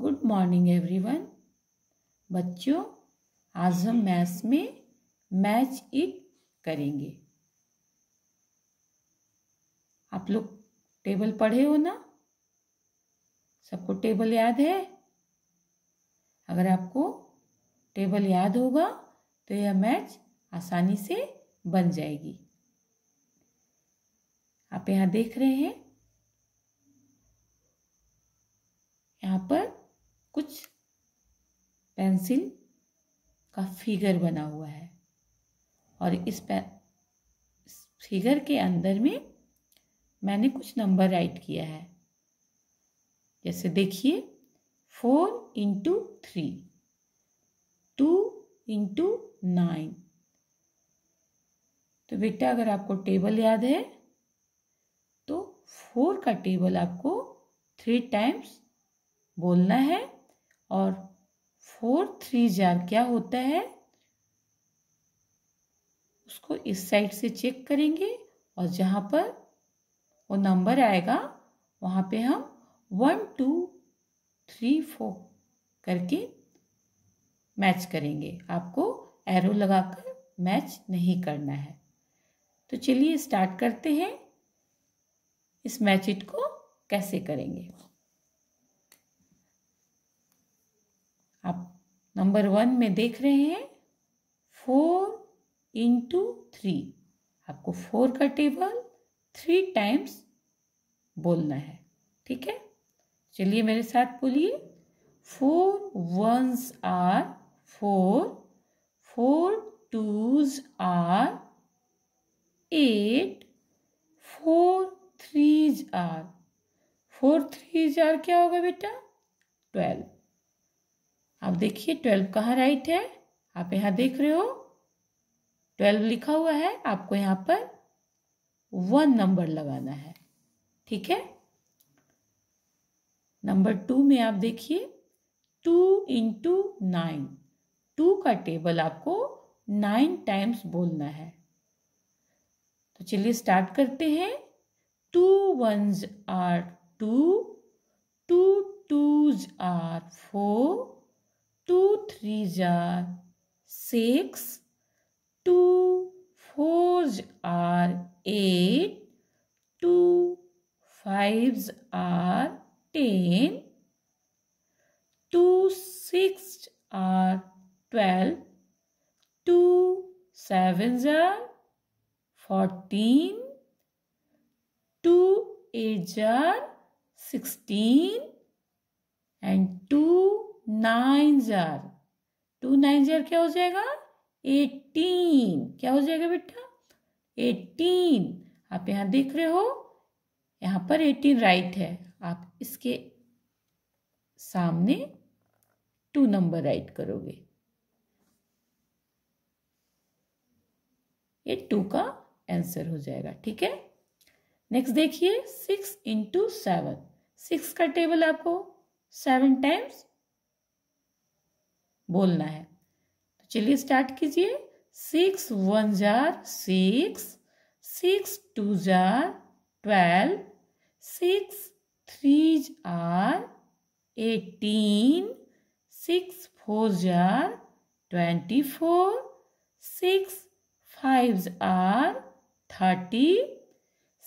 good morning everyone बच्चों आज हम मैथ्स में मैच इट करेंगे आप लोग टेबल पढ़े हो ना सबको टेबल याद है अगर आपको टेबल याद होगा तो यह मैच आसानी से बन जाएगी आप यहाँ देख रहे हैं पेंसिल का फिगर बना हुआ है और इस, फिगर के अंदर में मैंने कुछ नंबर राइट किया है जैसे देखिए four into three two into nine तो बेटा अगर आपको टेबल याद है तो फोर का टेबल आपको थ्री टाइम्स बोलना है और फोर थ्री जार क्या होता है उसको इस साइड से चेक करेंगे और जहाँ पर वो नंबर आएगा वहाँ पे हम वन टू थ्री फोर करके मैच करेंगे आपको एरो लगाकर मैच नहीं करना है तो चलिए स्टार्ट करते हैं इस मैच इट को कैसे करेंगे आप नंबर वन में देख रहे हैं फोर इंटू थ्री आपको फोर का टेबल थ्री टाइम्स बोलना है ठीक है चलिए मेरे साथ बोलिए four ones are four four twos are eight four threes are four threes are क्या होगा बेटा ट्वेल्व आप देखिए ट्वेल्व कहाँ राइट है आप यहाँ देख रहे हो ट्वेल्व लिखा हुआ है आपको यहाँ पर वन नंबर लगाना है ठीक है नंबर टू में आप देखिए टू इंटू नाइन टू का टेबल आपको नाइन टाइम्स बोलना है तो चलिए स्टार्ट करते हैं two ones are two two twos are four two threes are six, two fours are eight, two fives are ten, two sixes are twelve, two sevens are fourteen, two eights are sixteen and two nines are two nines are क्या हो जाएगा eighteen क्या हो जाएगा बेटा eighteen आप यहाँ देख रहे हो यहाँ पर एटीन राइट है आप इसके सामने टू नंबर राइट करोगे ये टू का आंसर हो जाएगा ठीक है नेक्स्ट देखिए सिक्स इंटू सेवन सिक्स का टेबल आपको सेवन टाइम्स बोलना है तो चलिए स्टार्ट कीजिए six ones are six six twos are twelve six threes are eighteen six fours are twenty four six fives are thirty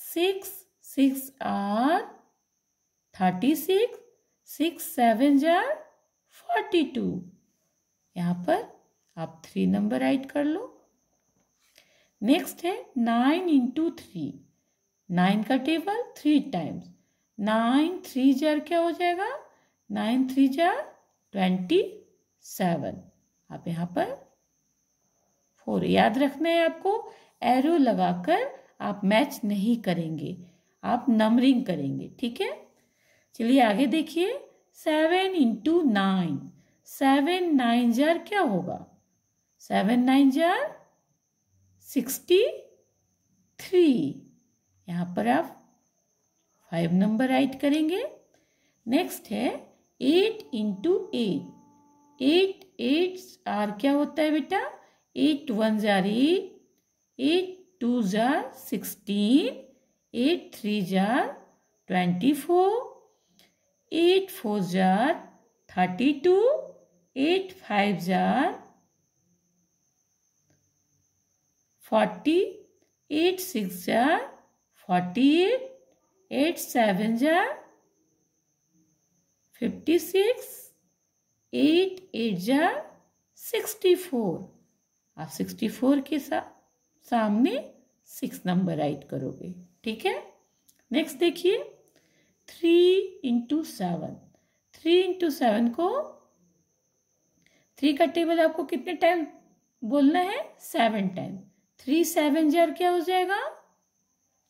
six sixes are thirty six six sevens are forty two यहाँ पर आप three number add कर लो next है nine into three nine का table three times nine threes jar क्या हो जाएगा nine threes are twenty seven आप यहाँ पर फोर याद रखना है आपको एरो लगाकर आप मैच नहीं करेंगे आप नंबरिंग करेंगे ठीक है चलिए आगे देखिए seven into nine seven nines are क्या होगा seven nines are sixty three यहाँ पर आप फाइव नंबर राइट करेंगे नेक्स्ट है eight into eight eight eights are क्या होता है बेटा eight ones are eight eight twos are sixteen eight threes are twenty four eight fours are thirty two eight fives are forty eight sixes are forty eight eight sevens are fifty six eight eight jar sixty four आप sixty four के सा, सामने six number right करोगे ठीक है next देखिए three into seven three into seven को three का टेबल आपको कितने टाइम बोलना है seven time three sevens are क्या हो जाएगा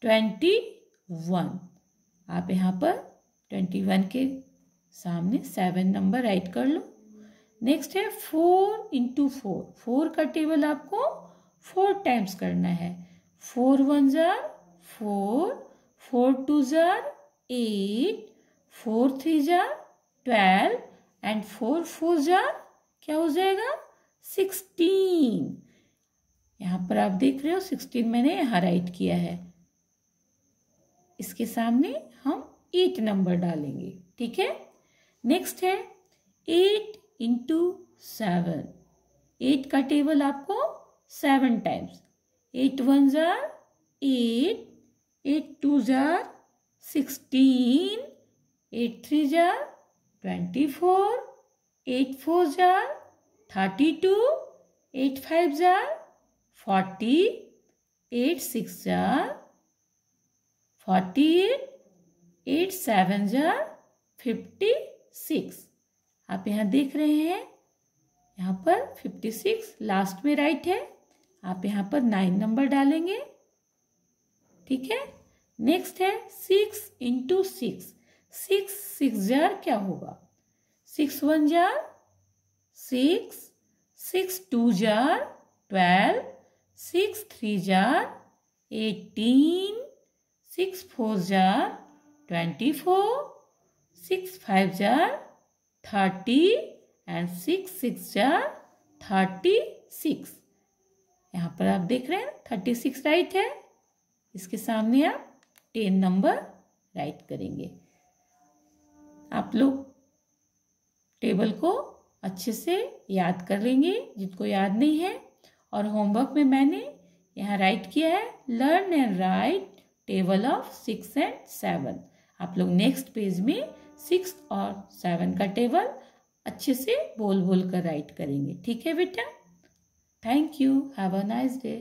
ट्वेंटी वन आप यहाँ पर ट्वेंटी वन के सामने सेवन नंबर राइट कर लो नेक्स्ट है फोर इंटू फोर फोर का टेबल आपको फोर टाइम्स करना है four ones are four four twos are eight four threes are twelve and four fours are क्या हो जाएगा सिक्सटीन यहाँ पर आप देख रहे हो सिक्सटीन मैंने यहां राइट किया है इसके सामने हम एट नंबर डालेंगे ठीक है नेक्स्ट है एट इंटू सेवन एट का टेबल आपको seven times eight ones are eight eight twos are sixteen eight threes are twenty four eight fours are thirty two eight fives are forty eight sixes are forty eight eight sevens are fifty six आप यहाँ देख रहे हैं यहाँ पर fifty six last में right है आप यहाँ पर नाइन नंबर डालेंगे ठीक है नेक्स्ट है six into six six sixes are क्या होगा six ones are six six twos are twelve six threes are eighteen six fours are twenty four six fives are thirty and six sixes are thirty six यहाँ पर आप देख रहे हैं thirty six right है इसके सामने आप टेन नंबर राइट करेंगे आप लोग टेबल को अच्छे से याद कर लेंगे जिनको याद नहीं है और होमवर्क में मैंने यहाँ राइट किया है learn and write table of six and seven आप लोग नेक्स्ट पेज में सिक्स और सेवन का टेबल अच्छे से बोल बोल कर राइट करेंगे ठीक है बेटा thank you have a nice day